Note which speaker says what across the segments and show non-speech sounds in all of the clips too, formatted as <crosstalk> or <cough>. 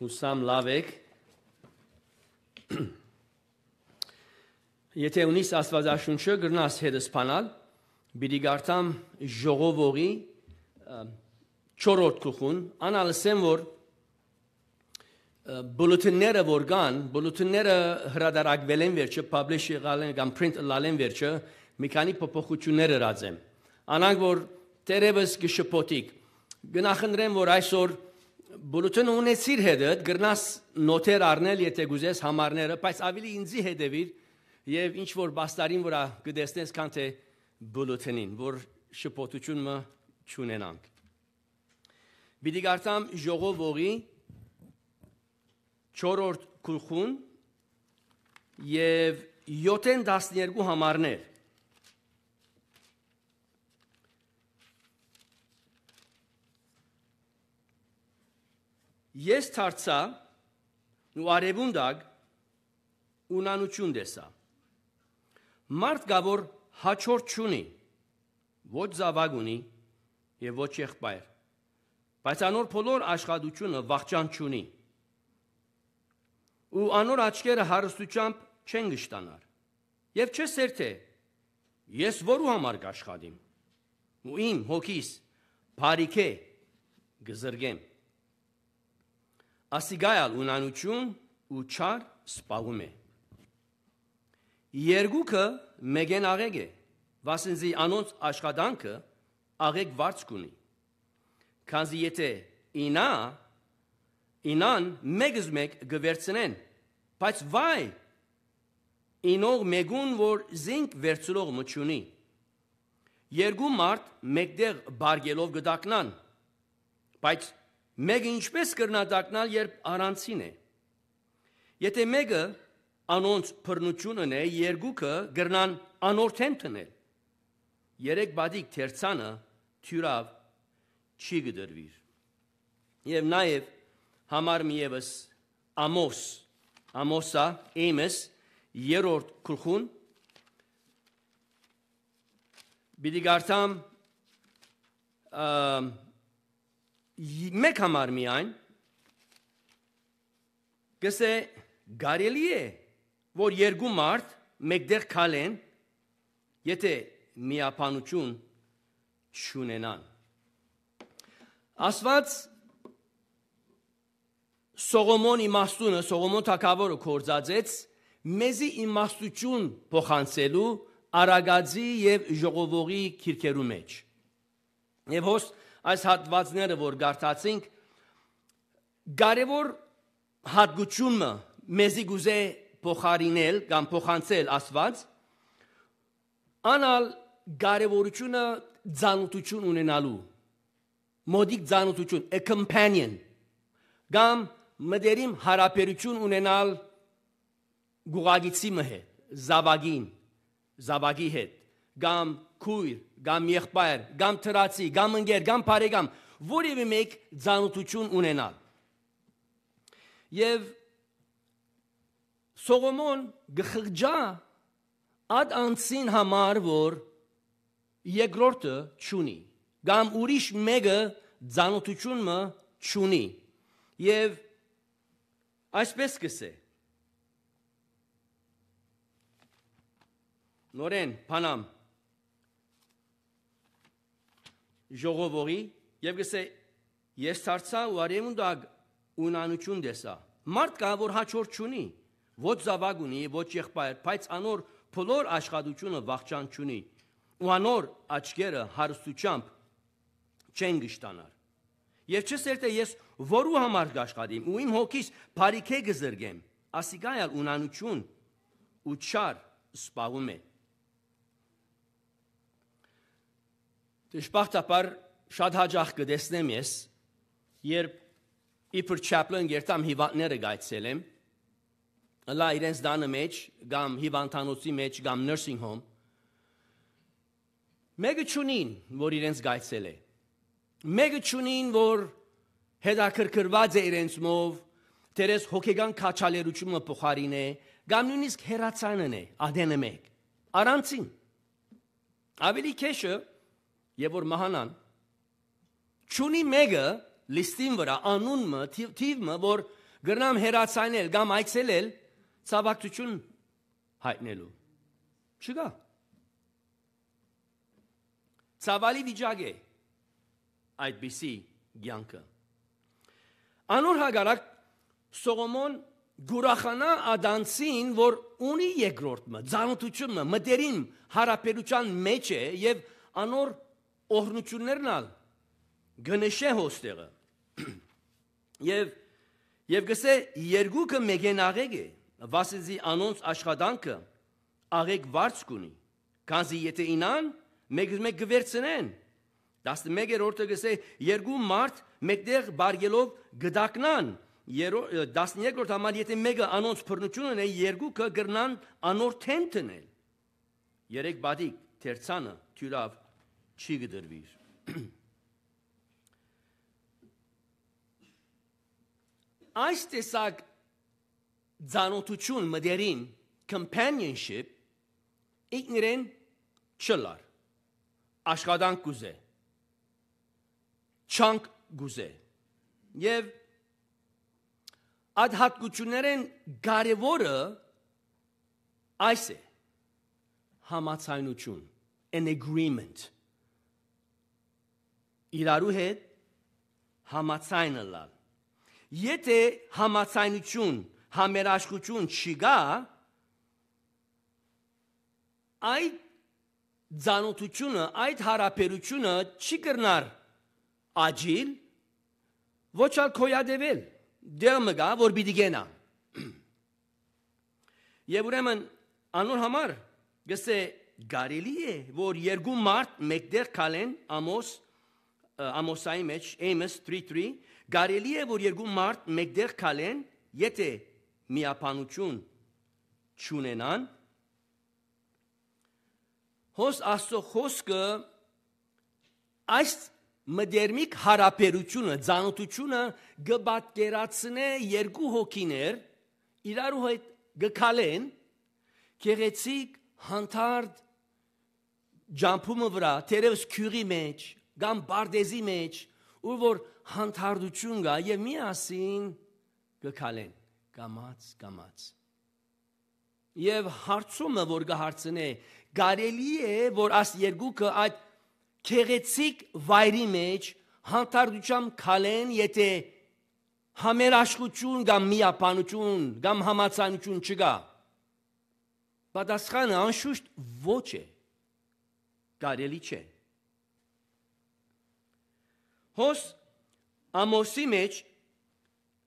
Speaker 1: Հուսամ լավ եք։ <clears throat> Եթե ունիս աստվածաշունչը գրնաս հետ սփանալ, բիդի գարտամ ժողովողի չորրորդ գլխուն, անալսեմ որ բուլեթինները որ կան, բուլեթինները հրադարակվել են վերջը, publish եղել են կամ print ըլալ են վերջը, մի քանի փոփոխություններ ըրած եմ։ Անանք որ տերևս գշփոթիկ։ Գնախնդրեմ որ այսօր Բլութուն ունեցիր հետդ, գրնաս նոթեր առնել, եթե գուզես համարները, բայց ավելի ինձի հետևիր եւ ինչ որ բաստարին վրա գտեսնես քան թե բլութենին, որ շփոթություն մը չունենանք։ Պիտի գարտամ ժողով ողի 4-րդ գլխուն եւ 7-ն 12 համարներ Ես ցարցա ու արևունդակ ունանություն դեսա։ Մարդ գա որ հաչոր չունի, ոչ զավակ ունի եւ ոչ եղբայր։ Բայց անոր փոլոր աշխատությունը վախճան չունի։ Ու անոր աչքերը հարստությամբ չեն գշտանար։ Եվ չէ սերթե ես որու համար կաշխատիմ։ Ու իմ հոգիս բարիքե գզրգեմ։ գ ասիգայալ ունանություն ու չար սպաում է։ Երկուքը մեգեն աղեգ է, վասնզի անոնց աշխատանքը աղեգ վարձք ունի։ Կանզի եթե ինա, ինան մեգս մեկ գվերցնեն, բայց վայ, ինող մեգուն, որ զինք վերցրող մչունի։ Երկու մարդ մեկտեղ բարգելով գդակնան, բայց Մեկը ինչպես կրնադակնալ, երբ առանցին է։ Եթե մեկը անոնց բռնությունն է, երկուքը գրնան անորթեն տնել։ Երեք բադիկ թերցանը թյուրավ չի գդրվիր։ Եվ նաև համար միևս Ամոս, Ամոսա, Էմես, երրորդ քրխուն Բիդի գարտամ մեկ համար միայն գսե գարելի է որ երկու մարդ մեկտեղ քալեն եթե միապանություն չունենան աստված Սողոմոնի մաստունը Սողոմոն թագավորը կորզածեց մեզի իմաստություն փոխանցելու արագածի եւ ժողովողի քիրքերու մեջ։ Եվ հոս այս հատվածները, որ գարտացինք, կարևոր հատկությունը մեզի գուզե փոխարինել կամ փոխանցել Աստված, անալ կարևորությունը ծանոթություն ունենալու մոդիկ ծանոթություն a companion կամ մտերիմ հարաբերություն ունենալ գուղագիցի մհե զավագին զավագի հետ կամ քույր, կամ եղբայր, կամ թրացի, կամ ընկեր, կամ բարեկամ, որևէ մեկ ծանոթություն ունենալ։ Եվ Սողոմոն գխղճա ադ անցին համար որ երկրորդը ճունի կամ ուրիշ մեկը ծանոթությունը ճունի եւ այսպես կսե նորեն փանամ ժողովողի եւ գսե ես ցարցա ու արեմունդագ ունանություն դեսա մարդ կա որ հաճոր չունի ոչ զավակ ունի ոչ եղբայր բայց անոր փոլոր աշխատությունը վախճան չունի ու անոր աչկերը հարստությամբ չեն գշտանար եւ չսեր թե ես որու համար գաշխատիմ ու իմ հոգիս բարիքե գզրգեմ ասիկայալ ունանություն ու չար սպաղում է Դժբախտաբար շատ հաջող կտեսնեմ ես, երբ իբր Չապլեն երթամ հիվանդները գայցել եմ, լա իրենց դանը մեջ, կամ հիվանդանոցի մեջ, կամ nursing home, մեկը ճունին, որ իրենց գայցել է, մեկը ճունին, որ հետաքրքրված է իրենց մով, դերես հոգեգան քաչալերությունը փոխարին է, կամ նույնիսկ հերացանն է, ադենը մեկ, արանցին, ավելի քեշը եւ որ մահանան։ Չունի մեګه լիստին վրա անունը, թիվը, որ գրնամ հերացանել կամ այցելել ցավակցություն հայտնելու։ Չկա։ Ցավալի վիճակ է այդպիսի ցանկը։ Անոր հագարակ Սողոմոն գուրախանա ադանցին, որ ունի երկրորդը, ծանոթությունը, մտերիմ հարաբերության մեջ է եւ անոր օրհնություններն ալ գնեշե հոստեղը <clears throat> եւ եւ գսե երկուքը մեգենաղեգ է վասիզի անոնց աշխատանքը աղեգ վարձ կունի քանզի եթե ինան մեկս մեկ գվերցնեն 11-րդը գսե երկու մարդ մեկտեղ բարգելով գդակնան 12-րդ համար եթե մեկը անոնց բռնություն ունի երկուքը գրնան անոր թենտնել երեք բադիկ թերցանը թյուրավ չի գդրվիր։ <clears throat> Այս տեսակ ծանոթություն մդերին companionship իգներեն չլար աշխատանք գուզե չանք գուզե եւ այդ հատկություններեն կարևորը այս է համացանություն an agreement իրարու հետ համացայնը լալ։ Եթե համացայնություն, համերաշխություն չկա, այդ ծանոթությունը, այդ հարաբերությունը չի կրնար աջիլ, ոչ ալ կոյադևել, դերմը գա, որ պիտի գենա։ <clears throat> Եվ ուրեմն անոր համար գսե գարելի է, որ երկու մարդ մեկտեղ կալեն ամոս 1 Ամոսայի մեջ Amos 3:3 գարելի է որ երկու մարդ մեկտեղ քալեն, եթե միապանություն չունենան։ Հոս աստծո խոսքը այս մդերմիկ հարաբերությունը, ցանոթությունը գբատկերացնե երկու հոգիներ իրար ու հետ գքալեն գեղեցիկ հանդարտ ջամփումը վրա, թերևս քյուրի մեջ, կամ բարդեզի մեջ, ու որ հանդարտություն կա եւ միասին գկալեն կամած կամած։ Եվ հարցումը որ կհարցնե, գարելի է որ աս երկուքը այդ քեղեցիկ վայրի մեջ հանդարտությամբ քալեն, եթե համերաշխություն կամ միապանություն կամ համացանություն չկա։ Պատասխանը անշուշտ ոչ է։ Կարելի չէ։ Հոս Ամոսի մեջ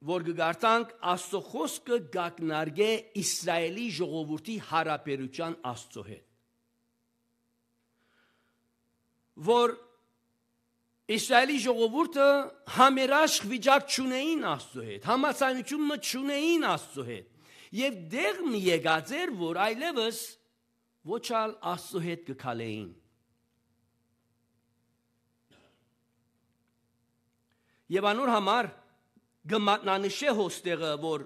Speaker 1: որ գարտանք Աստծո խոսքը գակնարգե Իսրայելի ժողովրդի հարաբերության Աստծո հետ որ Իսրայելի ժողովուրդը համերաշխ վիճակ չունեին Աստծո հետ համացանությունը չունեին Աստծո հետ եւ դեղմ եկած էր որ այլևս ոչալ Աստծո հետ կքալեին Եվ անոր համար գմատնանշե հոստեղը, որ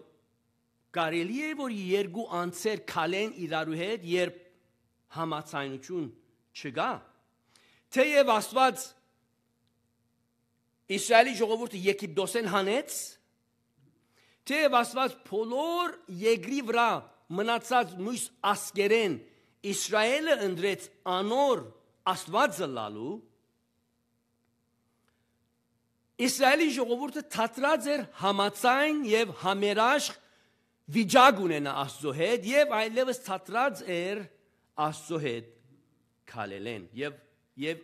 Speaker 1: կարելի է, որ երկու անձեր քալեն իրարու հետ, երբ համացայնություն չկա։ Թեև Աստված Իսրայելի ժողովուրդը Եգիպտոսեն հանեց, թեև Աստված փոլոր երկրի վրա մնացած մյուս ասկերեն Իսրայելը ընդրեց անոր Աստվածը լալու Իսրայելի ժողովուրդը թատրած էր համացայն եւ համերաշխ վիճակ ունենա Աստծո հետ եւ այլևս թատրած էր Աստծո հետ քալելեն եւ եւ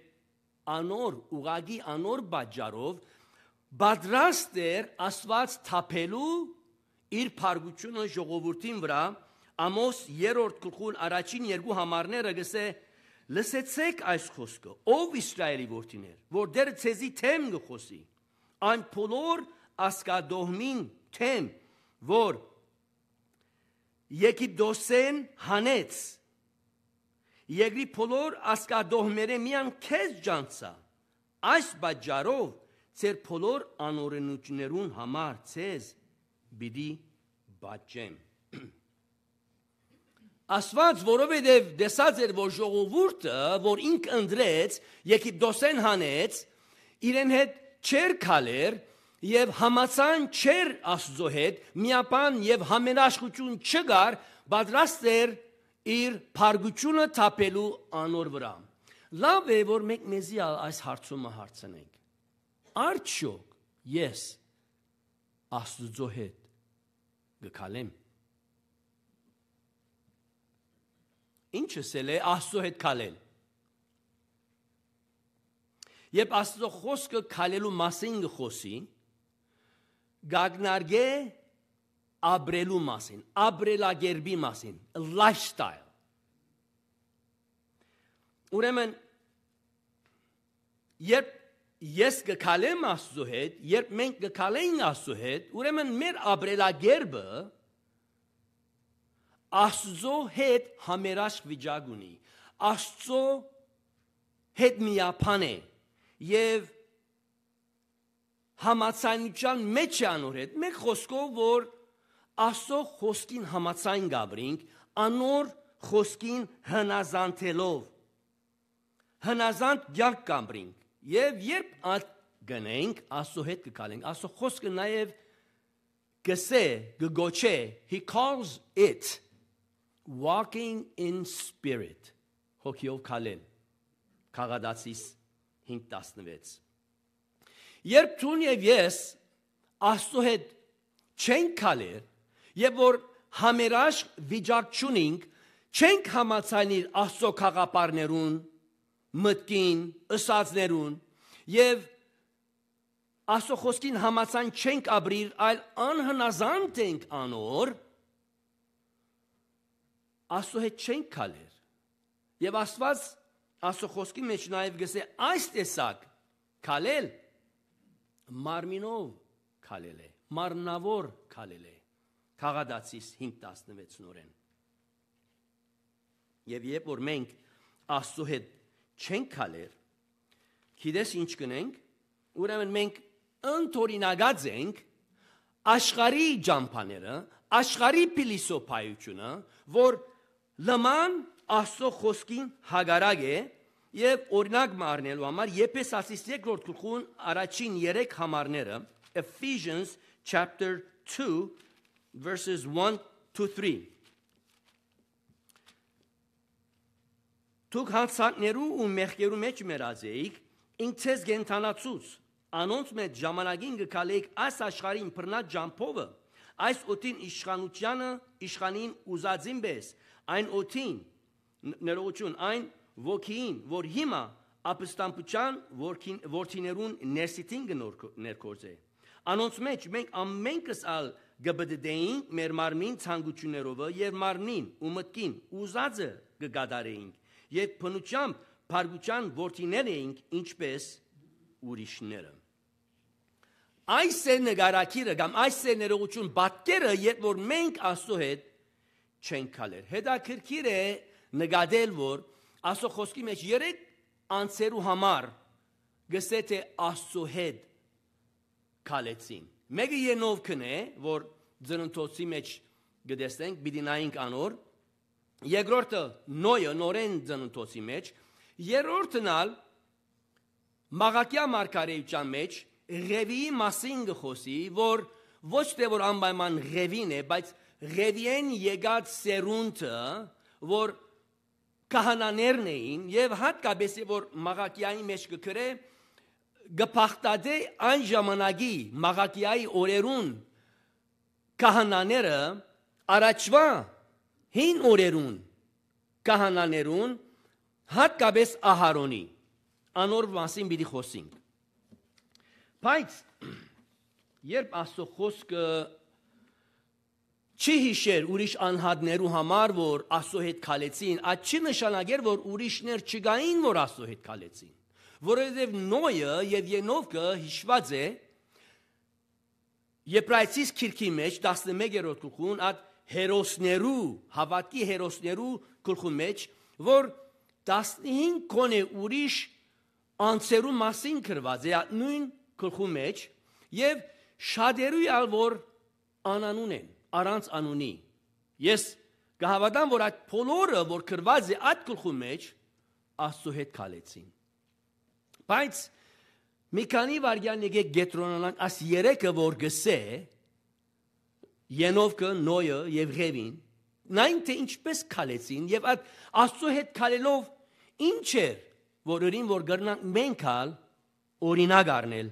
Speaker 1: անոր ուղագի անոր բաճարով բادرաստ էր Աստված թափելու իր փարգությունը ժողովրդին վրա Ամոս 3-րդ գլխուն առաջին երկու համարները գսե լսեցեք այս խոսքը ով իսրայելի որդիներ որ դեր ցեզի թեմ գխոսի այն բոլոր ասկադոհմին թեմ, որ Եգիպտոսեն հանեց Եգրի փոլոր ասկադոհմերը միան քեզ ջանցա։ Այս բաժարով ծեր փոլոր անօրենություններուն համար ցեզ բիդի բաճեմ։ <clears throat> Աստված, որովհետև դեսած էր որ ժողովուրդը, որ ինք ընդրեց, Եգիպտոսեն հանեց, իրեն հետ չեր քալեր եւ համացան չեր Աստծո հետ, միապան եւ համերաշխություն չգար, պատրաստ էր իր փարգությունը թափելու անոր վրա։ Լավ է, որ մենք մեզի այս հարցումը հարցնենք։ Արդյոք ես Աստծո հետ գկալեմ։ Ինչ ասել է Աստծո հետ քալել։ Երբ Աստծո խոսքը քալելու մասին գխոսի, գագնարգե ապրելու մասին, ապրելագերբի մասին, lifestyle։ Ուրեմն երբ ես գկալեմ Աստծո հետ, երբ մենք գկալենք Աստծո հետ, ուրեմն մեր ապրելագերբը Աստծո հետ համերաշխ վիճակ ունի։ Աստծո հետ միապան է։ մի եւ համացանության մեջ է անոր հետ։ Մեկ խոսքով որ Աստծո խոսքին համացայն գաբրինք, անոր խոսքին հնազանդելով հնազանդ ցանկ կամբրինք եւ երբ գնենք Աստծո հետ կգալենք Աստծո խոսքը նաեւ գսե գգոչե he calls it walking in spirit հոգիով կալեն քաղադացիս 5:16 Երբ ցուն եւ ես Աստծո հետ չենք քալել եւ որ համերաշ վիճակ չունենք չենք համացանիր Աստծո խաղապարներուն մտքին ըսածներուն եւ Աստծո խոսքին համացան չենք ապրիր, այլ անհնազանդ ենք անոր։ Աստծո հետ չենք քալեր։ Եվ Աստված Աստծո խոսքի մեջ նաև գսե այս տեսակ քալել մարմինով քալել է մարնավոր քալել է քաղադացիս 5:16 նորեն եւ երբ որ մենք աստծո հետ չենք քալեր գիտես ինչ կնենք ուրեմն մենք ընթորինագած ենք աշխարհի ջամփաները աշխարհի փիլիսոփայությունը որ լման Աստծո խոսքին հագարակ է եւ օրինակ մարնելու համար Եփես ասիս երկրորդ գլխուն առաջին 3 համարները Ephesians chapter 2 verses 1 to 3 Դուք հանցանքներու ու մեղքերու մեջ մերազեիք ինքս գենտանացուց անոնց մեջ ժամանակին գկալեիք այս աշխարհին բռնած ջամփովը այս օտին իշխանությանը իշխանին ուզածին բես այն օտին ներողություն այն ոգին, որ հիմա ապստամբության ворքին ворթիներուն ներսիտին ներկործե։ Անոնց մեջ մենք ամենքս ալ գբդդեինք մեր մարմին ցանկություններով եւ մարմին ու մտքին ուզածը կգադարեինք եւ փնությամբ փարգության ворթիներ էինք ինչպես ուրիշները։ Այս է նկարակիրը կամ այս է ներողություն բատկերը, երբ որ մենք Աստծո հետ չենք քալեր։ Հետաքրքիր է, նկատել, որ Աստծո խոսքի մեջ երեք անցերու համար գսե թե Աստծո հետ քալեցին։ Մեկը Ենով կնե, որ ծննդոցի մեջ գտեսնենք բիդինայինք անոր, երկրորդը Նոյը նորեն ծննդոցի մեջ, երրորդն ալ Մաղաքիա մարգարեության մեջ Ղևիի մասին գխոսի, որ ոչ թե որ անպայման ղևին է, բայց ղևին եկած սերունդը, որ քահանաներն էին եւ հատկապես որ մաղակիայի մեջ գկրե գփախտադե այն ժամանակի մաղակիայի օրերուն քահանաները առաջվա հին օրերուն քահանաներուն հատկապես Ահարոնի անոր մասին պիտի խոսենք բայց <clears throat> երբ աստծո խոսքը չի հիշեր ուրիշ անհատներու համար, որ Աստծո հետ քալեցին, այդ չի նշանակեր, որ ուրիշներ չգային, որ Աստծո հետ քալեցին։ Որովհետև Նոյը եւ Ենովը հիշված է Եբրայցիս քիրքի մեջ 11-րդ գլխուն այդ հերոսներու, հավատի հերոսներու գլխու մեջ, որ 15 կոնե ուրիշ անցերու մասին գրված է նույն գլխու մեջ եւ շադերու ալ որ անանուն են առանց անունի։ Ես գահավադան, որ այդ բոլորը, որ կրված է այդ գլխու մեջ, Աստծո հետ քալեցին։ Բայց մի քանի վարյան եկեք գետրոնանանք աս երեքը, որ գսե Ենովը, Նոյը եւ Ղևին, նայն թե ինչպես քալեցին եւ այդ Աստծո հետ քալելով ինչ էր, որ ըրին որ գրնանք մենք հալ օրինակ առնել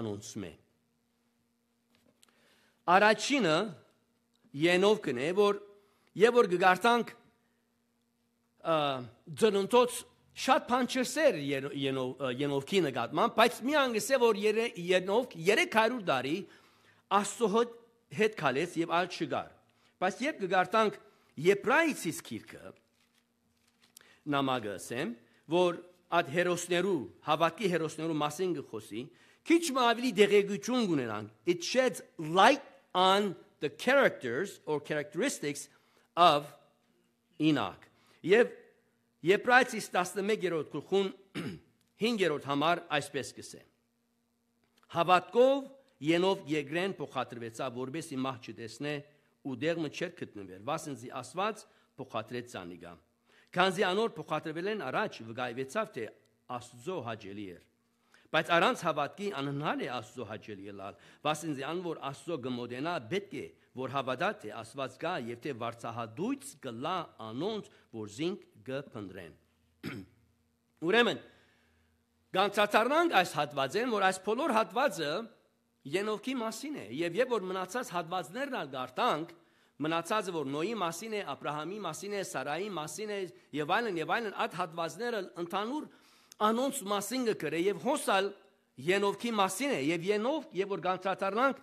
Speaker 1: անոնց մե։ Արաջինը ենով կնե որ եւ որ գարտանք ծնունտոց շատ փանչերսեր ենով ենովքի նկատմամբ բայց մի անգսե որ ենով 300 տարի աստծո հետ քալես եւ այլ չգար բայց երբ գարտանք Եբրայցից քիրքը նամակը ասեմ, որ այդ հերոսներու, հավատքի հերոսներու մասին գխոսի, քիչ մը ավելի դեղեցություն ունենան։ It sheds light on the characters or characteristics of Enoch։ Եվ Եբրայցից 11-րդ գլխուն 5-րդ <clears throat> համար այսպես կսե։ Հավատքով Ենով Եգրեն փոխադրվեցավ, որբեսի մահ չտեսնե ու դեղը չեր գտնվեր։ Վասնզի ասված փոխադրեց ցանիգա։ Քանզի անոր փոխադրվել են առաջ վկայվեցավ թե Աստծո հաջելի էր։ Բայց առանց հավատքի անհնար է Աստծո հաճել ելալ։ Վասինձի ան որ Աստծո գմոդենա պետք է որ հավատաթե Աստված կա եւ թե վարծահadույց գլա անոնց որ զինք գփնդրեն։ <clears throat> Ուրեմն գանցացառնանք այս հատվածեն, որ այս բոլոր հատվածը Ենովքի մասին է եւ երբ որ մնացած հատվածներն ալ գարտանք, մնացածը որ Նոյի մասին է, Աբ รา համի մասին է, Սարայի մասին է եւ այլն եւ այլն այդ հատվածները ընդհանուր անոնց մասին գրե եւ հոսալ Ենովքի մասին է եւ Ենով եւ որ գանցատարնանք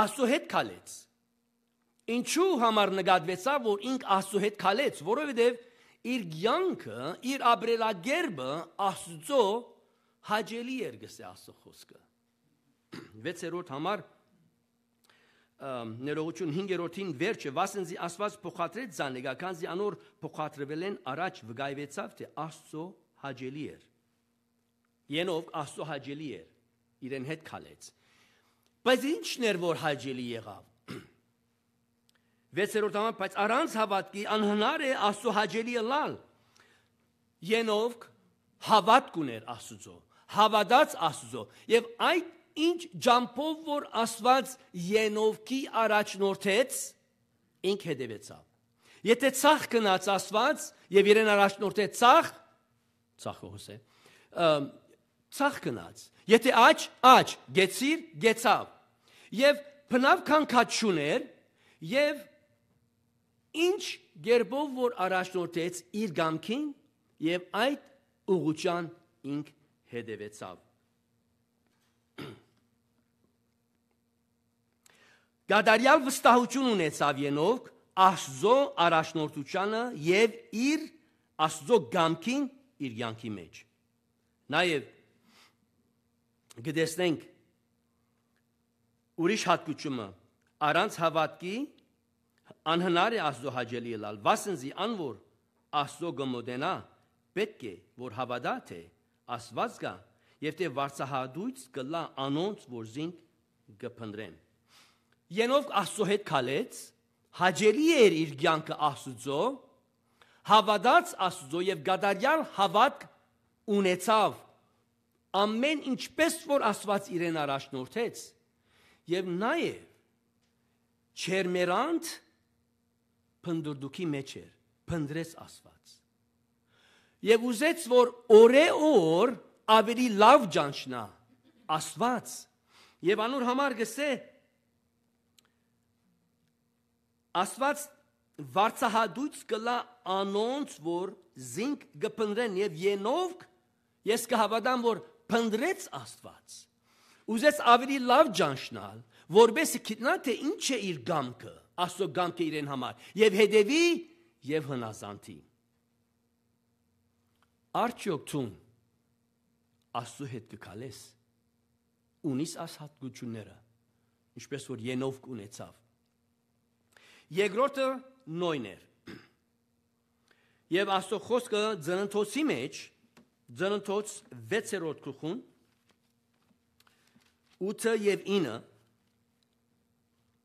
Speaker 1: Աստծո հետ քալեց։ Ինչու համար նկատվեցա որ ինք Աստծո հետ քալեց, որովհետեւ իր յանքը, իր ապրելագերբը Աստծո հաջելի էր գսե Աստծո խոսքը։ 6-րդ <clears throat> համար ներողություն 5-րդին վերջը վասնզի Աստված փոխադրեց զանեգա, քանզի անոր փոխադրվել են առաջ վգայվեցավ թե Աստծո հաջելի էր։ Ենով Աստծո հաջելի էր, իրեն հետ քալեց։ Բայց ի՞նչն էր որ հաջելի եղավ։ 6-րդ համար, բայց առանց հավատքի անհնար է Աստծո հաջելի լալ։ Ենով հավատք ուներ Աստծո, հավատաց Աստծո եւ այդ ինչ ջամփով որ Աստված Ենովքի առաջնորդեց, ինք հետևեցավ։ Եթե ցախ գնաց Աստված եւ իրեն առաջնորդեց ցախ, ցախոս է։ Ցախ գնաց։ Եթե աչ, աչ, գեցիր, գեցավ։ Եվ բնավ քան քաչուներ եւ ինչ գերբով որ առաջնորդեց իր գամքին եւ այդ ուղուճան ինք հետևեցավ Գադարիալ վստահություն ունեցավ Ենովք Աստծո առաջնորդությանը եւ իր Աստծո գամքին իր յանքի մեջ։ Նաեւ գտեսնենք ուրիշ հատկությունը առանց հավատքի անհնար է Աստծո հաջելի լալ։ Վասնզի անոր Աստծո գմոդենա պետք է որ հավատա թե Աստված գա եւ թե վարսահադույց կլա անոնց որ զինք գփնդրեն։ Ենով Աստծո հետ քալեց, հաջելի էր իր ցանկը Աստծո, հավատաց Աստծո եւ գադարյան հավատք ունեցավ ամեն ինչպես որ Աստված իրեն առաջնորդեց եւ նաեւ չերմերանտ փնդուրդուքի մեջ էր փնդրես Աստված եւ ուզեց որ օրե օր ավելի լավ ճանչնա Աստված եւ անոր համար գսե Աստված վարցահadույց կլա անոնց, որ զինք գփնդրեն եւ ենով ես կհավատամ, որ փնդրեց Աստված։ Ուզես ավելի լավ ճանչնալ, որբեսի գտնա թե ինչ է իր գամքը, Աստծո գամքը իրեն համար եւ հետեւի եւ հնազանդի։ Արդյոք ցուն Աստծո հետ կգալես։ Ունիս ասհատությունները, ինչպես որ Ենով ունեցավ Երկրորդը նոյն էր։ Եվ Աստծո խոսքը ծննդոցի մեջ ծննդոց 6-րդ գլխում 8-ը եւ 9-ը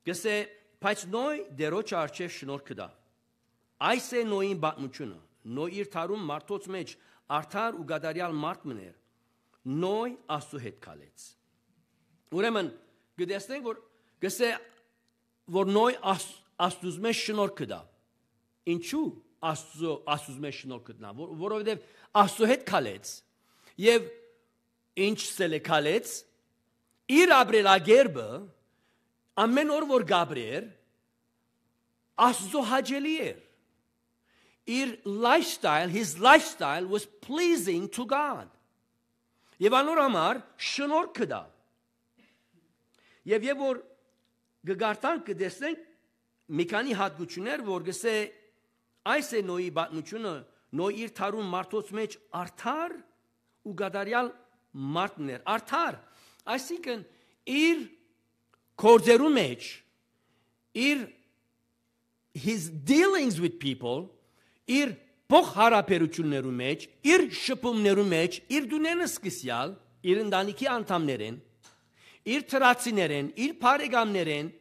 Speaker 1: գսե բայց նոյ դերոջ արչեվ շնորհքը դա։ Այս է նոյին բացմունքը։ Նոյ իր թարում մարդոց մեջ արդար ու գադարյալ մարդ մներ։ Նոյ Աստծո հետ քալեց։ Ուրեմն գտեսնենք որ գսե որ նոյ Աստուծո մեզ շնորհքը դա։ Ինչու Աստուծո Աստուծո մեզ շնորհքը դա, որ, որովհետև Աստծո հետ քալեց եւ ինչ սելեկալեց իր ապրելագերբը ամեն օր որ Գաբրիել Աստծո հաջելի էր։ Իր lifestyle, his lifestyle was pleasing to God։ Եվ անոր համար շնորհքը դա։ Եվ երբ որ գգարտան կդեսնենք մի քանի հատկություններ, որ գսե այս է նոյի բանությունը, նոյ իր թարուն մարդոց մեջ արդար ու գադարյալ մարդն էր, արդար, այսինքն իր կորձերու մեջ, իր his dealings with people, իր փող հարաբերություններու մեջ, իր շփումներու մեջ, իր դունենը սկսյալ, իր ընտանիքի անդամներին, իր թրացիներին, իր բարեկամներին,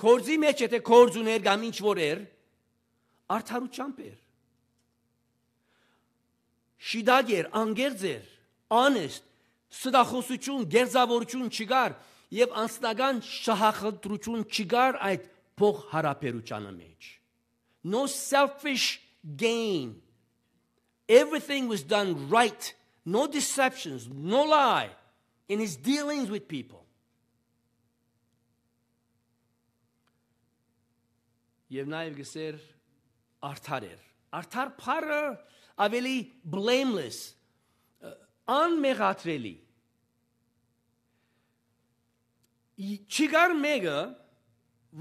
Speaker 1: Կորձի մեջ եթե կորձ ուներ կամ ինչ որ էր, արդարությամբ էր։ Շիդագ էր, անգերձ էր, անեստ, սդախոսություն, գերզավորություն չկար եւ անսնական շահախտրություն չկար այդ փող հարաբերությանը մեջ։ No selfish gain. Everything was done right. No deceptions, no lie in his dealings with people. եւ նաեւ գսեր արդար էր արդար փարը ավելի blameless անմեղատրելի չիգար մեգը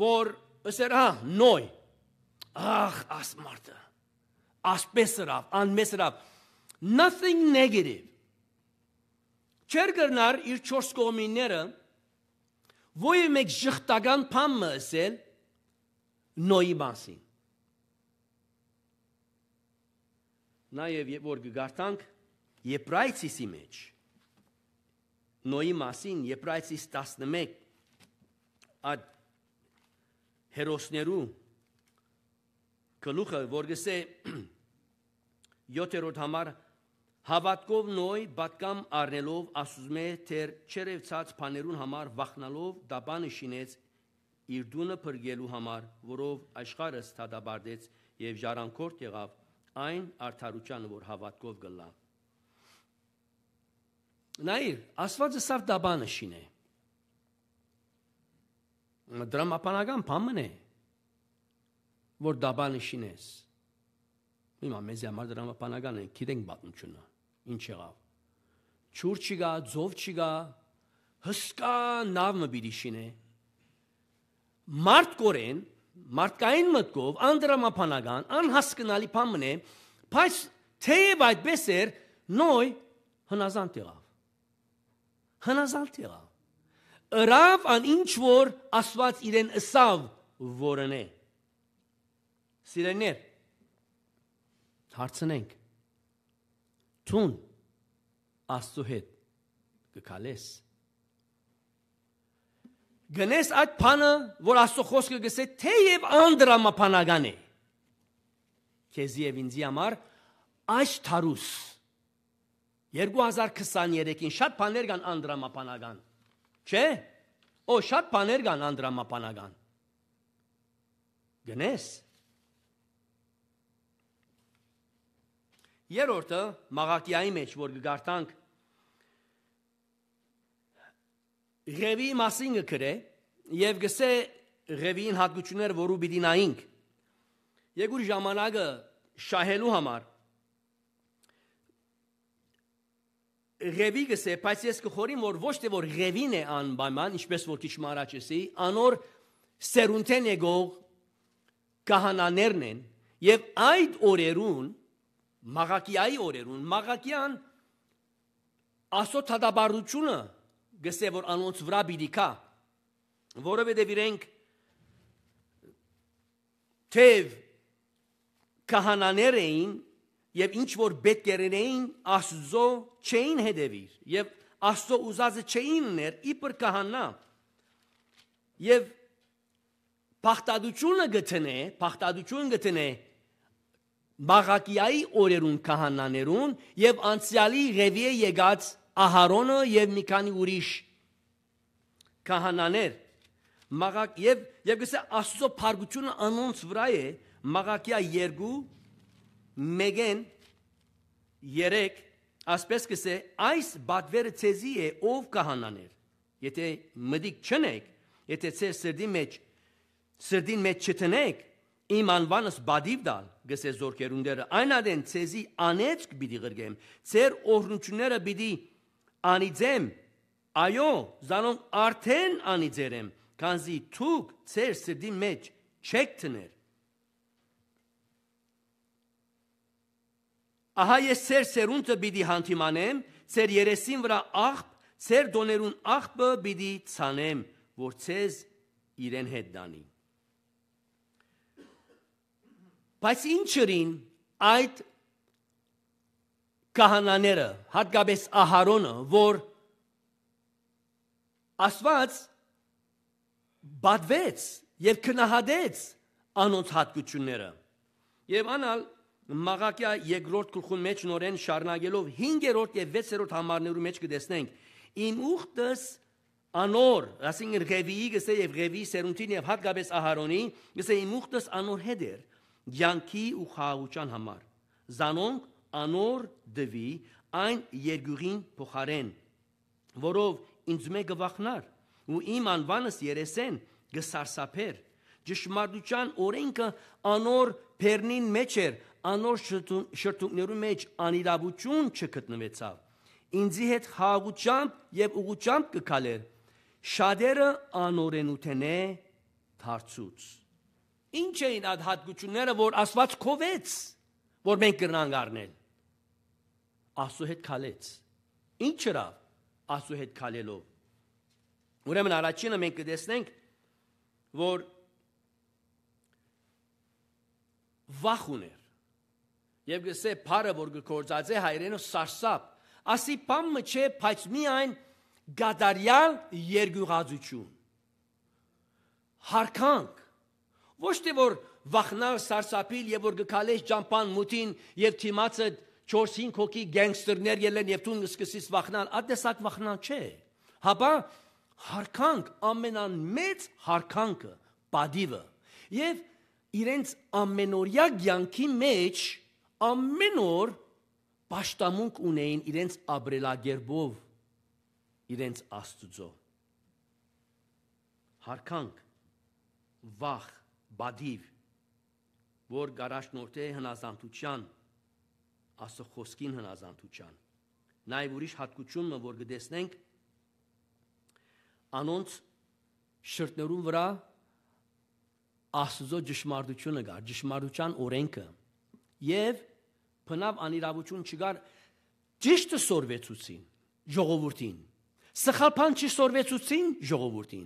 Speaker 1: որ ասեր հա նոյ ախ ասմարտը ասպեսրավ անմեսրավ nothing negative չերգնար իր չորս կողմինները ո՞ւ է մեկ շղտական փամը ասել Նոյի մասին։ Նաև երբ որ գարտանք Եբրայցիսի մեջ Նոյի մասին Եբրայցիս 11 այդ հերոսներու գլուխը որ գսե 7-րդ <clears throat> համար հավատքով նոյ բատկամ առնելով ասում է թեր չերևցած բաներուն համար վախնալով դաբանը շինեց իր դունը փրկելու համար, որով աշխարհը ստադաբարդեց եւ ժառանգորդ եղավ այն արդարությանը, որ հավատքով գլա։ Նայր, Աստվածը սավ դաբանը շին է։ Դրամապանական բանն է, որ դաբանը շինես։ Հիմա մեզ համար դրամապանական են, գիտենք բատնությունը, ինչ եղավ։ Չուր չգա, ձով չգա, հսկա նավը պիտի շինե մարդկորեն, մարդկային մտքով անդրամապանական, անհասկանալի բան մնե, բայց թեև այդպես էր նոյ հնազանդ եղավ։ Հնազանդ եղավ։ Ըրավ ան ինչ որ Աստված իրեն ըսավ որն է։ Սիրելիներ, հարցնենք Տուն Աստծո հետ կկալես գնես այդ բանը, որ Աստծո խոսքը գսե, թեև անդրամապանական է։ Քեզի եւ ինձի համար այս թարուս 2023-ին շատ բաներ կան անդրամապանական։ Չէ՞։ Օ, շատ բաներ կան անդրամապանական։ Գնես։ Երորդը մաղակիայի մեջ, որ գարտանք 2023 Ղևի մասին գրե եւ գսե ղևին հատկություններ, որու պիտի նայինք։ Եգուր ժամանակը շահելու համար Ղևի գսե, բայց ես կխորիմ, որ ոչ թե որ ղևին է անպայման, ինչպես որ քիչ մարաջ էսի, անոր սերունդեն եգող կահանաներն են եւ այդ օրերուն Մաղակիայի օրերուն Մաղակիան ասո թադաբարությունը գսե որ անոնց վրա բիդի կա որովհետև իրենք թեև քահանաներ էին եւ ինչ որ պետք երեին աստծո չէին հետևիր եւ աստծո ուզածը չէին ներ իբր քահանա եւ բախտադությունը գտնե բախտադություն գտնե մաղակիայի օրերուն քահանաներուն եւ անցյալի ղևի եկած Ահարոնը եւ մի քանի ուրիշ քահանաներ մաղակ եւ եւ գսե Աստծո փարգությունը անոնց վրա է մաղակիա 2 մեգեն 3 ասպես գսե այս բադվերը ցեզի է ով քահանաներ եթե մդիկ չնեք եթե ցեր սրդի մեջ սրդին մեջ չտնեք իմ անվանս բադիվ դալ գսե զորքերունդերը այնադեն ցեզի անեծք պիտի գրգեմ ցեր օրհնությունները պիտի անիծեմ, այո, զանոն արդեն անիծեր եմ, քանզի ցուկ ծեր սրդի մեջ չեք տներ։ Ահա ես ծեր սերունդը պիտի հանդիմանեմ, ծեր երեսին վրա աղբ, ծեր դոներուն աղբը պիտի ցանեմ, որ ցեզ իրեն հետ դանի։ Բայց ինչերին այդ քահանաները, հատկապես Ահարոնը, որ Աստված բադվեց եւ քնահadեց անոնց հատկությունները։ Եվ անալ Մաղակյա 2-րդ գլխուն մեջ նորեն շարնագելով 5-րդ եւ 6-րդ համարներու մեջ կտեսնենք իմ ուխտս անոր, ասինքն Ռևիի գսե եւ Ռևի սերունդին եւ հատկապես Ահարոնի գսե իմ ուխտս անոր հետ էր, յանքի ու խաղաղության համար։ Զանոնք անոր դվի այն երգյուղին փոխարեն, որով ինձ մեկը վախնար ու իմ անվանս երեսեն գսարսափեր։ Ճշմարտության օրենքը անոր Պերնին մեջ էր, անոր շրթունքներու մեջ անիրաբություն չգտնվեցավ։ Ինձի հետ խաղությամբ եւ ուղությամբ կքալեր։ Շադերը անօրենութենե դարցուց։ Ինչ էին այդ հատկությունները, որ Աստված կովեց, որ մենք կրնանք առնել։ Աստծո հետ քալեց։ Ինչ չրա Աստծո հետ քալելով։ Ուրեմն առաջինը մենք կտեսնենք, որ վախ ուներ։ Եվ գսե փարը որ գործածե հայրենը սարսափ, ասի պամը չէ, բայց միայն գադարյան երգյուղածություն։ Հարկանք ոչ թե որ վախնալ սարսափիլ եւ որ գկալես ճամփան մուտին եւ թիմացը 4-5 հոգի գենգստերներ ելեն եւ դու սկսես վախնալ, ադեսակ վախնան չէ։ Հապա հարկանք ամենամեծ հարկանքը, падիվը։ Եվ իրենց ամենօրյա ցանկի մեջ ամեն օր աշտամունք ունեին իրենց ապրելագերբով իրենց աստուծո հարկանք վախ բադիվ որ գարաշնորթե հնազանդության Աստծո խոսքին հնազանդության։ Նաև ուրիշ հատկությունը, որ գտեսնենք, անոնց շրթներուն վրա Աստծո ճշմարտությունը կար, ճշմարտության օրենքը։ Եվ փնավ անիրավություն չկար ճիշտը սորվեցուցին ժողովրդին։ Սխալ բան չսորվեցուցին ժողովրդին։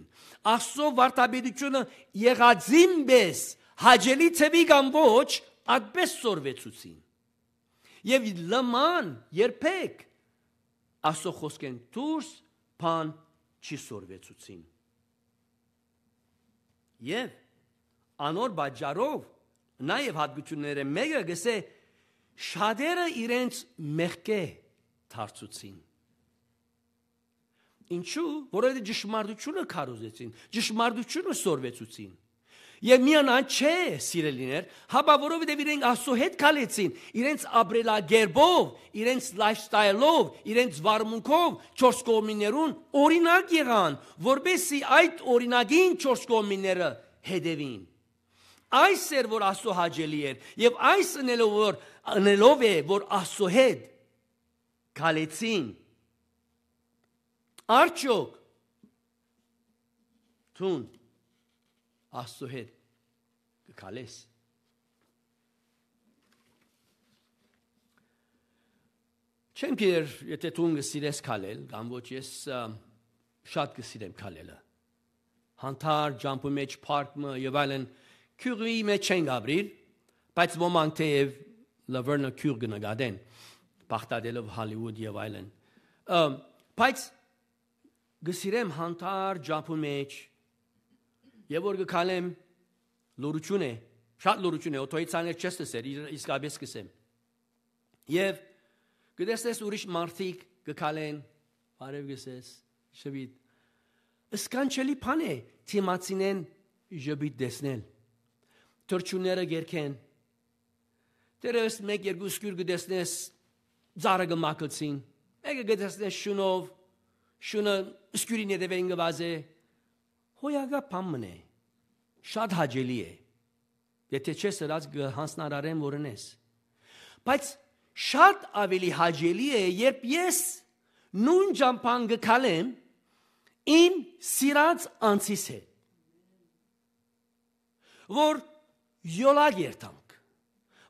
Speaker 1: Աստծո վարտաբերությունը եղածին բես հաջելի թվի կամ ոչ, այդպես սորվեցուցին։ Եվ լման երբեք Աստծո խոսքեն դուրս բան չի սորվեցուցին։ Եվ անոր բաճարով նաև հատկությունները մեկը գսե շատերը իրենց մեղքե դարձուցին։ Ինչու՞, որովհետև ճշմարտությունը քարոզեցին, ճշմարտությունը սորվեցուցին։ Եվ միանան չէ սիրելիներ, հաբա որովհետև իրենք Աստծո հետ գալեցին, իրենց ապրելակերպով, իրենց lifestyle-ով, իրենց վարմունքով չորս կողմիներուն օրինակ եղան, որբեսի այդ օրինակին չորս կողմիները հետևին։ Այս էր որ Աստծո հաջելի էր եւ այս ընելով որ ընելով է որ Աստծո հետ գալեցին։ Արդյոք Tune. Աստծո հետ կքալես։ Չեմ գեր, եթե դու ունես քալել, կամ ոչ ես շատ կսիրեմ քալելը։ Հանտար, ջամփու մեջ, պարկը եւ այլն քյուղի մեջ են գաբրիլ, բայց ոմանք թեև լավերնա քյուղը նկատեն, բախտադելով Հոլիվուդ եւ այլն։ Բայց գսիրեմ հանտար, ջամփու մեջ, Եվ որ գքալեմ լուրություն է, շատ լուրություն է, օթոյի ցաներ չես տեսեր, իսկապես կսեմ։ Եվ գտեսես ուրիշ մարդիկ գքալեն, բարև գսես, շվիտ։ Սկանչելի բան է թիմացինեն ժպիտ դեսնել։ Թրջունները գերքեն։ Տերևս մեկ երկու սկյուր գտեսնես ծառը գմակացին։ Մեկը գտեսնես շունով, շունը սկյուրին եդեվեն գվազե, հոյագապամն է։ Շատ հաճելի է։ Եթե չես հրած հանցնարարեմ որնես։ Բայց շատ ավելի հաճելի է, երբ ես նույն ճամփան գկալեմ իմ սիրած անձիս հետ որ յոլագ երթանք,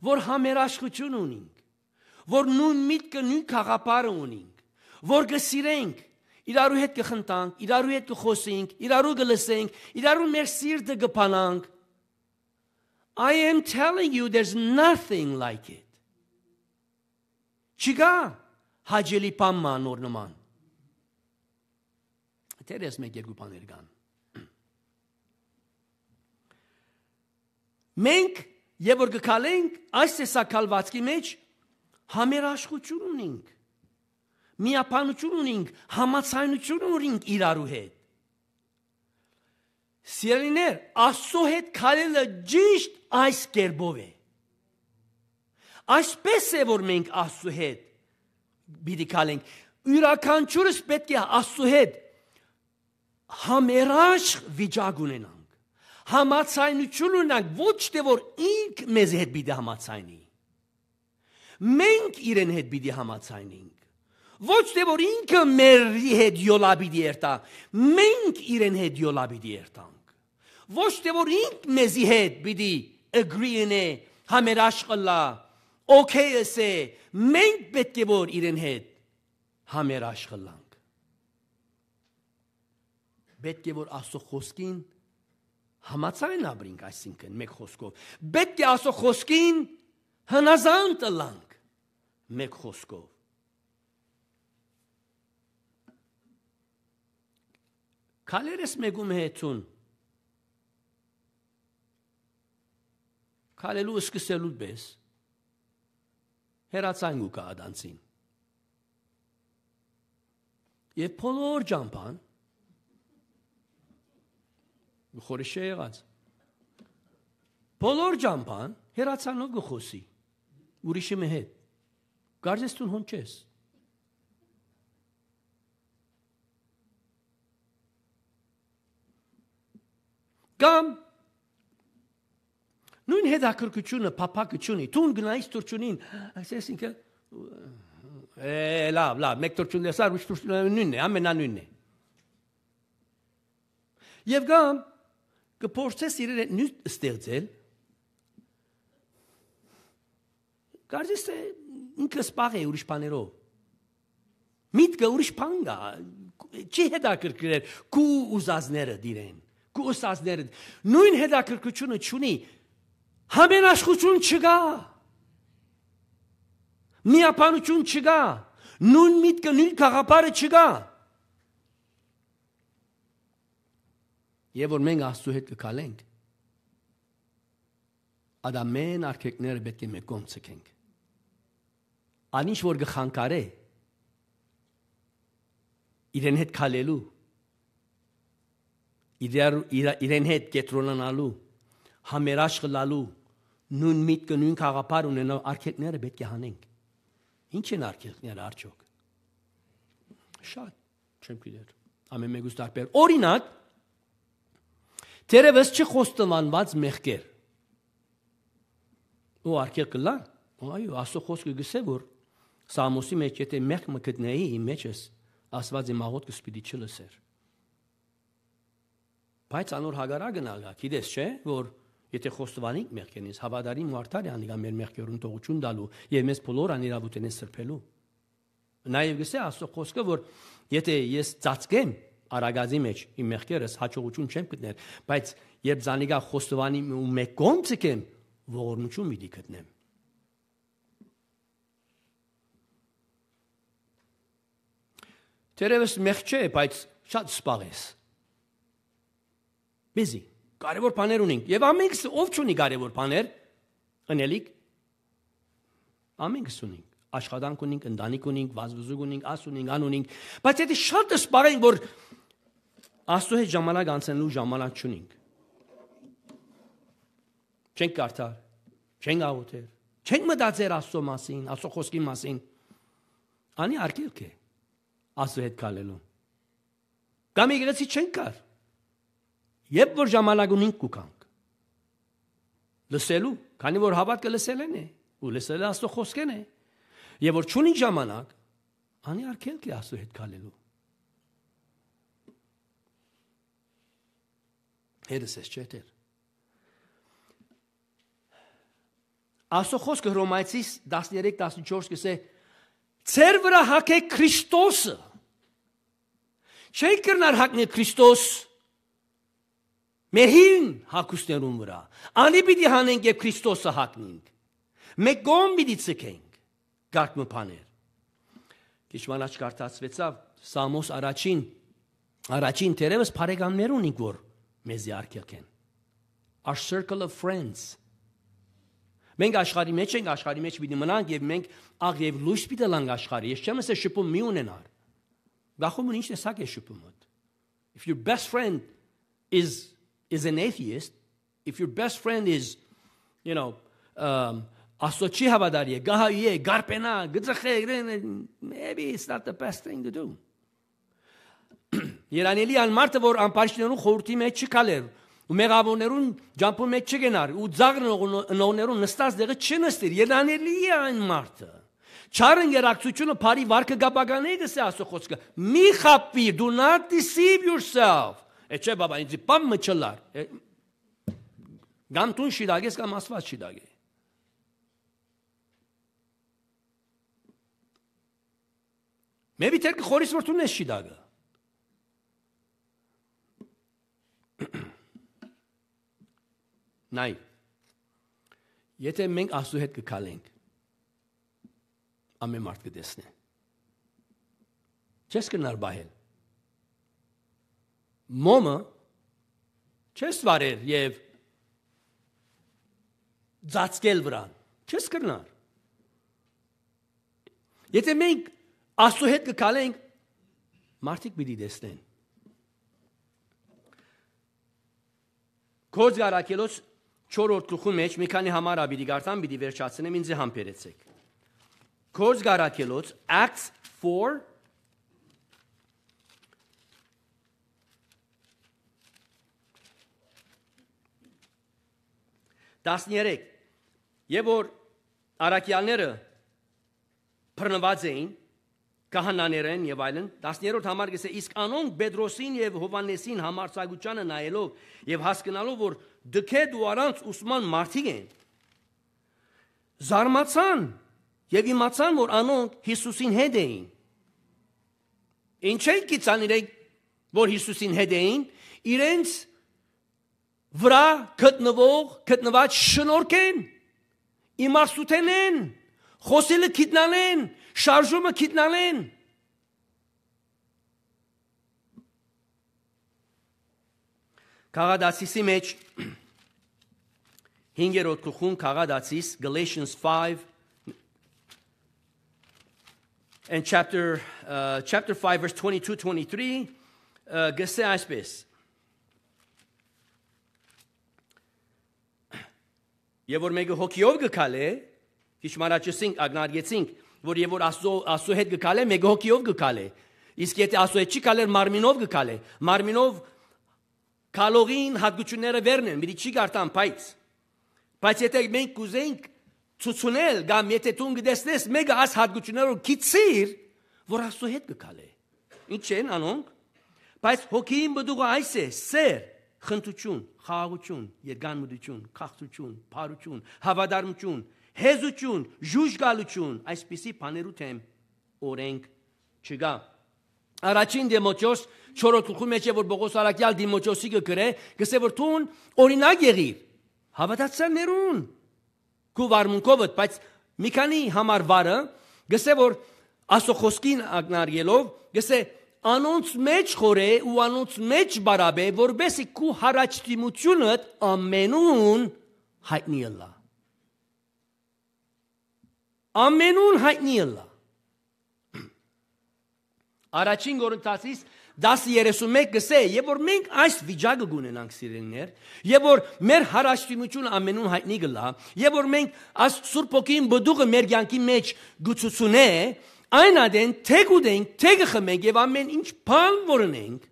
Speaker 1: որ համերաշխություն ունենք, որ նույն միտքը նույն խաղապարը ունենք, որ գսիրենք, իրարու հետ կխնտանք, իրարու հետ կխոսենք, իրարու կլսենք, իրարու մեր սիրտը կփանանք։ I am telling you there's nothing like it։ Չկա հաջելի պաման նոր նման։ Տերես մեկ երկու բաներ կան։ Մենք երբ որ գկալենք այս տեսակալվածքի մեջ համերաշխություն ունենք միապանություն ունենք, համացանություն ունենք իրարու հետ։ Սիրելիներ, Աստծո հետ քայլելը ճիշտ այս կերպով է։ Այսպես է որ մենք Աստծո հետ պիտի քայլենք։ Յուրաքանչյուրս պետք է Աստծո հետ համերաշ վիճակ ունենանք։ Համացանություն ունենանք, ոչ թե որ ինք մեզ հետ պիտի համացանի։ Մենք իրեն հետ պիտի համացանենք։ Ոչ թե որ ինքը մերի հետ յոլաբիդի երտա, մենք իրեն հետ յոլաբիդի երտանք։ Ոչ թե որ ինք մեզի հետ բիդի agree-նե համերաշխլա, okay-սե, մենք պետք է որ իրեն հետ համերաշխլանք։ Պետք է որ Աստծո խոսքին համացան ապրենք, այսինքն մեկ խոսքով։ Պետք է Աստծո խոսքին հնազանդ լանք մեկ խոսքով Քալերես մեգում հետուն։ Քալելու սկսելու պես։ Հերացանգու կա դանցին։ Եվ փոլոր ճամփան գխորիշ է եղած։ Բոլոր ճամփան հերացանով գխոսի։ Ուրիշի մի հետ։ Գարձես տուն հոնչես։ Կամ նույն հետաքրքրությունը, փափակությունը, ցուն գնայից ծուրճունին, այսպես ինքը է, լավ, լավ, մեկ ծուրճուն դեսար, ոչ ծուրճուն նույնն է, ամենանույնն է։ Եվ կամ կփորձես իրեն նույն ստեղծել Կարծես թե ինքը սպաղ է ուրիշ բաներով։ Միտքը ուրիշ բան կա։ Չի հետաքրքրել քու ուզածները դիրեն գուսածներդ նույն հետաքրքրությունը չունի համենաշխություն չկա միապանություն չկա նույն միտքը նույն գաղապարը չկա եւ որ մենք աստծու հետ կկալենք ադամեն արքեկները պետք է մեկ կողմ ցկենք անինչ որ գխանկարե իրեն հետ քալելու իրար իրեն հետ կետրոնանալու, համերաշխլալու, նույն միտքը նույն խաղապար ունենալ արքելքները պետք է հանենք։ Ինչ են արքելքները արդյոք։ Շատ չեմ գիտեր։ Ամեն մեկուս տարբեր։ Օրինակ, Տերևս չխոստովանված մեղքեր։ Ու արքելքը լա։ Այո, ասո խոսքը գսե որ Սամոսի մեջ եթե մեղք մկտնեի իմ մեջս, ասված իմ աղոտ կսպիտի չլսեր։ Բայց անոր հագարագն ալա, գիտես չէ, որ եթե խոստովանիք մեղքենից հավատարիմ ու արդար է անդիգա մեր մեղքերուն տողություն դալու եւ մեզ բոլոր աներավութեն է սրբելու։ Նաեւ գսե աստծո խոսքը, որ եթե ես ծածկեմ արագազի մեջ իմ մեղքերս հաջողություն չեմ գտնել, բայց երբ զանիգա խոստովանի ու մեկ կողմ ցկեմ, ողորմություն մի գտնեմ։ Տերևս մեղք չէ, բայց շատ սպաղ ես։ Մեզի կարևոր բաներ ունենք։ Եվ ամենքս ով չունի կարևոր բաներ։ Ընելիկ։ Ամենքս ունենք աշխատանք ունենք, ընտանիք ունենք, վազվզուկ ունենք, աս ունենք, ան ունենք, բայց եթե շատ սպարենք, որ Աստծո հետ ժամանակ անցնելու ժամանակ չունենք։ Չենք կարդալ, չենք աղոթել, չենք մտածել Աստծո մասին, Աստծո խոսքի մասին։ Անի արգելք է Աստծո հետ գալելու։ Կամ իգրեցի չենք կար։ Երբ որ ժամանակունին կուկանք։ Լսելու, քանի որ հավատքը լսելն է, ու լսելը Աստծո խոսքն է։ Եվ որ ճունի ժամանակ, անի արքելք է Աստծո հետ քալելու։ Հետս է չետեր։ Աստծո խոսքը Հռոմայցիս 13:14 կսե. «Ձեր վրա հագեք Քրիստոսը»։ Չէ՞ կրնար հագնել Քրիստոսը Մեր հին հակուսներուն վրա։ Անի պիտի հանենք եւ Քրիստոսը հակնենք։ Մեկ կողմ պիտի ցկենք գարկմը բաներ։ Քիչման աչք արտացվեցավ Սամոս առաջին առաջին թերևս բարեկամներ ունին որ մեզի արկյակեն։ Our circle of friends Մենք աշխարհի մեջ ենք, աշխարհի մեջ պիտի մնանք եւ մենք աղ եւ լույս պիտի լանք աշխարհի։ Ես չեմ ասա շփում մի ունենար։ Գախումը ինչ տեսակ է շփումը։ If your best friend is is an atheist, if your best friend is, you know, um Աստոչի հավատարի է, գահայի է, գարպենա, գծխե, maybe it's not the best thing to do. <clears throat> Երանելի ան մարդը որ ամբարշներուն խորտի մեջ չկալեր, ու մեղավորներուն ջամփու մեջ չգնար, ու ծաղրն օգնողներուն նստած դեղը չնստեր, երանելի է այն մարդը։ Չարն երակցությունը բարի վարկը գաբագանեի դսե ասո խոսքը։ Մի խապի, do not deceive yourself։ Չէ բաբա ինձ պամ մչլար։ Գամ տուն շիդագես կամ աստված շիդագե։ Մեբի թերք խորիս որ տուն է շիդագը։ Նայ։ Եթե մենք Աստծո հետ կքալենք, ամեն մարդ կտեսնի։ Չես կնար բահել մոմը չես վարել եւ ծածկել վրան չես կրնար եթե մենք աստծո հետ կկալենք մարդիկ պիտի դեսնեն կոչ գարակելոց 4-րդ գլխի մեջ մի քանի համար աբիդի գարտան պիտի վերջացնեմ ինձ համբերեցեք կոչ գարակելոց acts 4 13 Եվ որ Արաքյալները բռնված էին կահանաներեն եւ այլն 13-րդ համարը գսե իսկ անոնք Պետրոսին եւ Հովանեսին համարցակցությանը նայելով եւ հասկանալով որ դքեդ ու առանց ուսման մարդիկ են զարմացան եւ իմացան որ անոնք Հիսուսին հետ էին ինչեր կիցան իրենք որ Հիսուսին հետ էին իրենց վրա գտնվող գտնված շնորհքեն իմաստութենեն խոսելը գիտնանեն շարժումը գիտնանեն Կաղադացիսի մեջ 5-րդ <clears throat> գլխում Կաղադացիս Galatians 5 and chapter uh, chapter 5 verse 22 23 uh, գսե uh, այսպես Եվ որ մեկը հոգիով գկալե, քիչ մարաճեցինք, ագնարեցինք, որ եւ որ Աստծո Աստծո հետ գկալե, մեկը հոգիով գկալե։ Իսկ եթե Աստծո հետ չի կալեր, մարմինով գկալե։ Մարմինով կալորին հատկությունները վերն են, մի չի գարտան բայց։ Բայց եթե մենք կուզենք ցուցունել կամ եթե դու գտեսնես մեկը աս հատկություններով գիցիր, որ Աստծո հետ գկալե։ Ինչ են անոնք։ Բայց հոգին բդուղը այս է, սեր խնդություն, խաղաղություն, երգանմունություն, քաղցություն, բարություն, հավատարմություն, հեզություն, ժուժգալություն, այսպիսի բաներու թեմ օրենք չկա։ Առաջին դեմոճոս 4-րդ գլխի մեջ է որ Բողոս Արաքյալ դեմոճոսի գրե, գսե որ ցուն օրինակ եղիր հավատացյալներուն։ Քու վարմունքովդ, բայց մի քանի համար վարը գսե որ Աստուխոսքին ագնարելով գսե անոնց մեջ խորե ու անոնց մեջ բարաբե, որբեսի քու հառաչտիմությունդ ամենուն հայտնի ըլլա։ Ամենուն հայտնի ըլլա։ Արաջին Կորինթացիս 10:31 գսե, երբ որ մենք այս վիճակը գունենանք սիրելիներ, երբ որ մեր հարաշտինությունը ամենուն հայտնի գլա, երբ որ մենք աս Սուրբ Օքին բդուղը մեր յանքի մեջ գուցուցունե, այն ադեն թե գուդենք, թե գխմենք եւ ամեն ինչ բան որ ունենք,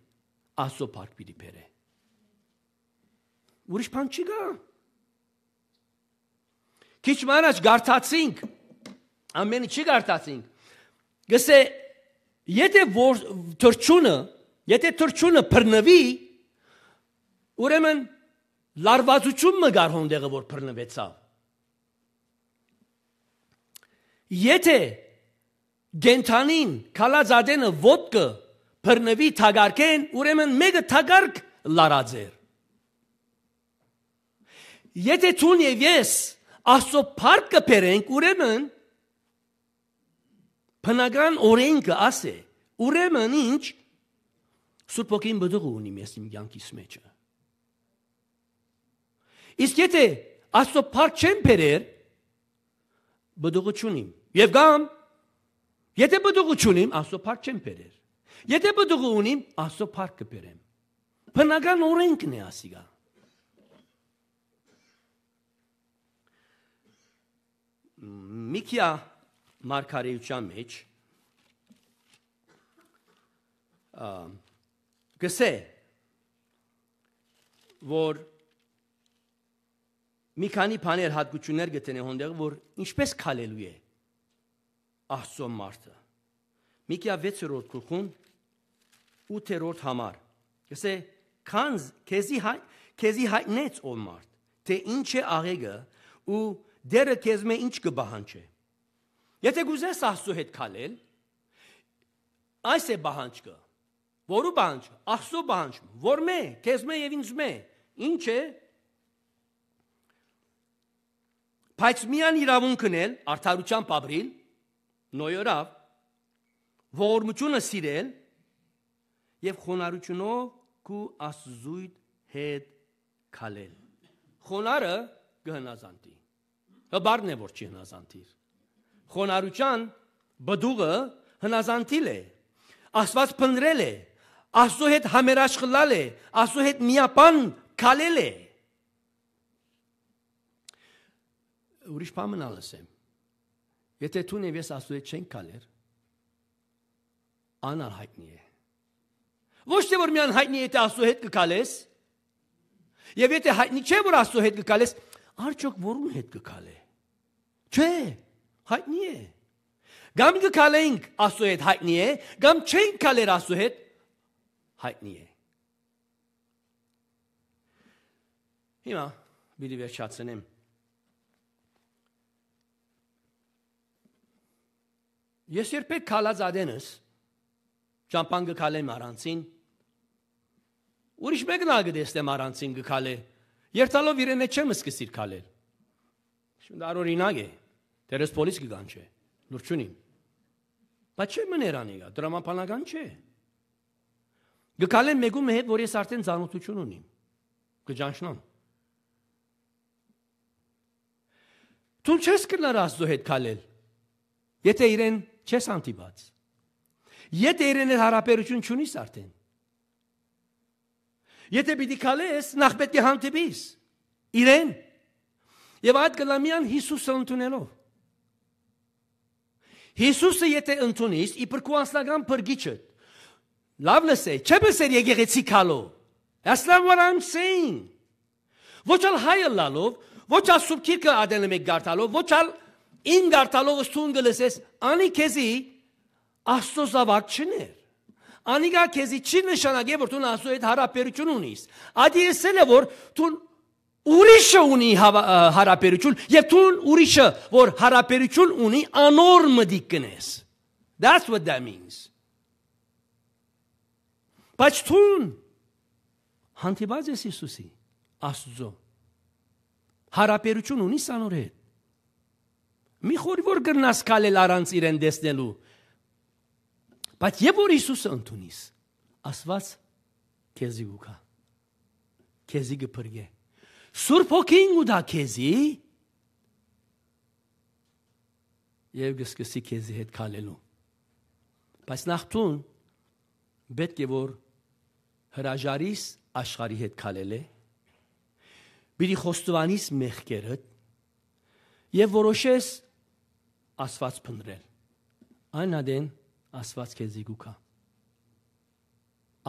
Speaker 1: աստծո բարք պիտի բերե։ Ուրիշ բան չի գա։ Քիչ մանաց գարտացինք։ Ամենը չի գարտացինք։ Գսե եթե որ թրջունը, եթե թրջունը բռնվի, ուրեմն լարվածություն մը գար հոնդեղը որ բռնվեցավ։ Եթե Գենթանին, քալածադենը ոդկը բռնվի թագարկեն, ուրեմն մեկը թագարկ լարաձեր։ Եթե ցուն եւ ես աստծո փառքը բերենք, ուրեմն բնական օրենքը ասե, ուրեմն ինչ Սուրբ ոգին բդուղ ունի ես իմ յանքիս մեջը։ Իսկ եթե աստծո փառք չեմ բերեր, բդուղը չունիմ։ Եվ կամ Եթե բդուղ ունիմ, Աստծո փառք չեմ բերեր։ Եթե բդուղ ունիմ, Աստծո փառք կբերեմ։ Բնական օրենքն է ասիգա։ Միքիա մարգարեության մեջ գսե որ մի քանի բաներ հատկություններ գտնե հոնդեղ որ ինչպես քալելու է Աստծո մարդը։ Միկիա 6-րդ գլխում 8-րդ համար։ Գսե քանզ քեզի հայ քեզի հայտնեց ով մարդ, թե ինչ է աղեգը ու դերը քեզ մե ինչ կբահանջե։ Եթե գուզես Աստծո հետ քալել, այս է բահանջը։ Որու բանջ, Աստծո բանջ, որ մե, քեզ մե եւ ինձ մե։ Ինչ է Բայց միան իրավունքն էլ արդարության ապրիլ նոյորավ ողորմությունը սիրել եւ խոնարհությունով քու աստծույտ հետ քալել։ Խոնարը գհնազանտի։ Հբարն է որ չի հնազանտիր։ Խոնարհության բդուղը հնազանտիլ է։ Աստված փնրել է։ Աստծո հետ համերաշխլալ է, Աստծո հետ միապան քալել է։ Ուրիշ բան մնալս եմ Եթե ցուն եւ ես աստծո հետ չենք գալեր, անհայտնի է։ Ոչ թե որ մի անհայտնի եթե աստծո հետ կգալես, եւ եթե հայտնի չէ որ աստծո հետ կգալես, արդյոք որու հետ կգալե։ Չէ, հայտնի է։ Գամ կգալենք աստծո հետ հայտնի է, գամ չենք գալեր աստծո հետ հայտնի է։ Հիմա՝ մի վերջացնեմ։ Ես երբեք քալազադենս ճամփան գքալեմ առանցին։ Ուրիշ մեկն ագդեստեմ առանցին գքալե։ Երթալով իրենը չեմ սկսիր քալել։ Շուն դա օրինակ է։ Տերես պոլիս կգանչե։ Լուրջունին։ Բայց չեմ մներանի գա, դրամապանական չէ։ Գկալեմ մեկու հետ, որ ես արդեն ծանոթություն ունիմ։ Կճանչնամ։ Դու չես կնար Աստծո հետ քալել։ Եթե իրեն Չես անտիպած։ Եթե իրեն հարաբերություն չունիս արդեն։ Եթե պիտի քալես, նախ պետք է հանդիպես իրեն։ Եվ այդ գլամիան Հիսուսը ընդունելով։ Հիսուսը եթե ընդունես, իբր քո անձնական բրգիչը։ Լավ լսե, չէ՞ բսեր եկեղեցի քալո։ That's not what I'm saying։ Ոչ ալ հայը լալով, ոչ ալ սուբքիրկը ադենը մեկ գարտալով, ոչ ալ ին դարտալով ցուն գլսես, անի քեզի Աստծո զավակ չներ։ Անիկա քեզի չի նշանակե որ դու Աստծո հետ հարաբերություն ունիս։ Ադի էսել է որ դու ուրիշը ունի հարաբերություն եւ դու ուրիշը որ հարաբերություն ունի անոր մդի կնես։ That's what that means. Բայց դու հանդիպած ես Հիսուսի Աստծո հարաբերություն ունի սանոր հետ։ Մի խոր որ գնաս քալել առանց իրեն տեսնելու։ Բայց եւ որ Հիսուսը ընդունիս, ասված քեզի ուքա։ Քեզի գբրգե։ Սուրբ հոգին ուդա քեզի։ Եվ գսկսի քեզի հետ քալելու։ Բայց նախտուն պետք է որ հրաժարիս աշխարի հետ քալել է։ Բիդի խոստովանիս մեղքերդ եւ որոշես Աստված փնտրել։ Այնադեն Աստված քեզի գուքա։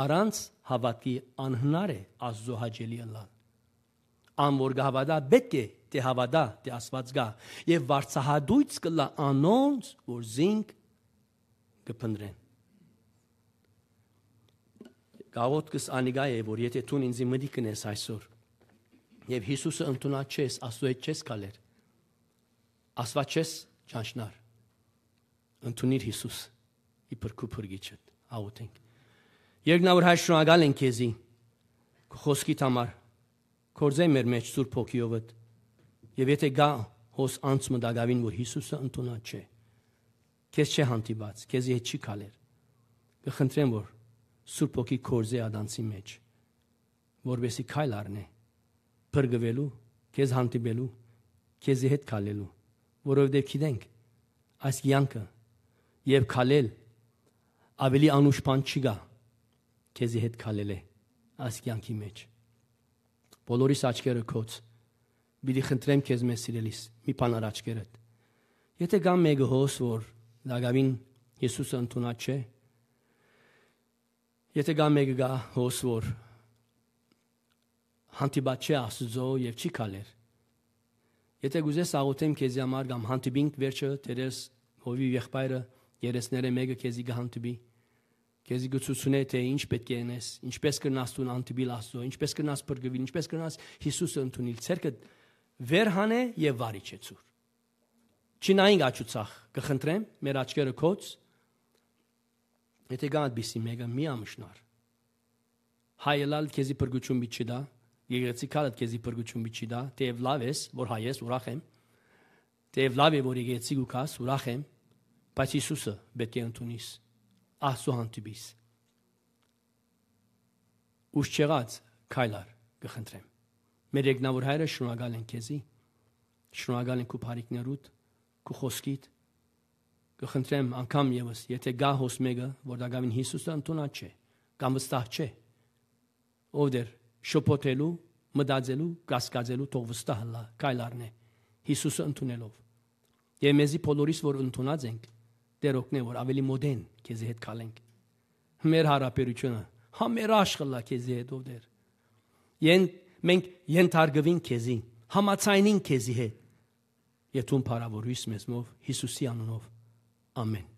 Speaker 1: Արանց հավատքի անհնար է Աստծո հաճելի ըլլան։ Ան որ գավադա պետք է դե հավադա դե Աստված գա եւ վարцահադույց կլա անոնց որ զինք կփնտրեն։ Գավոտքս անիգա է որ եթե ցուն ինձ մտի կնես այսօր եւ Հիսուսը ընդունա չես, Աստծո հետ չես գալեր։ Աստված չես ճանչնար։ Ընթունիր Հիսուս իբր քու փրկիչը, աուտենք։ Երկնավոր հայ շնորհակալ ենք քեզի։ Քո խոսքի համար կորձե մեր մեջ Սուրբ Հոգիովդ։ Եվ եթե գա հոս անց մտագավին, որ Հիսուսը ընդունա չէ, քեզ չի հանդիպած, քեզ հետ չի քալեր։ Կխնդրեմ որ Սուրբ Հոգի կորզե ադանցի մեջ, որովհետև քայլ առնե, բրգվելու, քեզ հանդիպելու, քեզի հետ քալելու որովհետև գիտենք այս յանքը եւ քալել ավելի անուշ բան չկա քեզի հետ քալել է այս յանքի մեջ բոլորիս աչքերը կոց մի խնդրեմ քեզ մեզ սիրելիս մի բան առաջ կերդ եթե գամ մեկը հոս որ լագավին Հիսուսը ընդունա չէ եթե գամ մեկը գա հոս որ հանդիպա չէ աստծո եւ չի քալեր Եթե գուզես աղոթեմ քեզի համար կամ հանդիպինք վերջը Տերես հովի եղբայրը երեսները մեկը քեզի գհանդիպի։ Քեզի գուցուցունե թե ինչ պետք է անես, ինչպես կնաս տուն անտիբիլ աստծո, ինչպես կնաս բրգվին, ինչպես կնաս Հիսուսը ընդունել ցերկը վերհանե եւ վարիչեցուր։ Չնայինք աչուցախ, կխնդրեմ մեր աչքերը կոց։ Եթե գան բիսի մեգա մի ամշնար։ Հայելալ քեզի բրգուչում մի չդա, Եկեղեցիկալը քեզի բրգություն մի չի դա, թեև լավ ես, որ հայ ես, ուրախ եմ։ Թեև լավ է, որ եկեղեցիկ ու կաս, ուրախ եմ։ Բայց Հիսուսը պետք է ընդունիս, աստծո հանդիպիս։ Ուշ չեղած, քայլար, կխնդրեմ։ Մեր եկնավոր հայրը շնորհակալ են քեզի։ Շնորհակալ են քո բարիկներուդ, քո խոսքիդ, կխնդրեմ անգամ եւս, եթե գա հոսմեգը, որ դակավին Հիսուսը ընդունած չէ, կամ վստահ չէ, ով դեր շփոթելու, մտածելու, կասկածելու թող վստահ լա կայլարնե Հիսուսը ընդունելով։ Եվ մեզի բոլորիս որ ընդունած ենք, Տեր օգնե որ ավելի մոդեն քեզի հետ կալենք։ Մեր հարաբերությունը, հա մեր աշխլա քեզի հետ ով դեր։ Են մենք ենթարկվին քեզի, համացայնին քեզի հետ։ Եթուն փարավորույս մեզ մով Հիսուսի անունով։ Ամեն։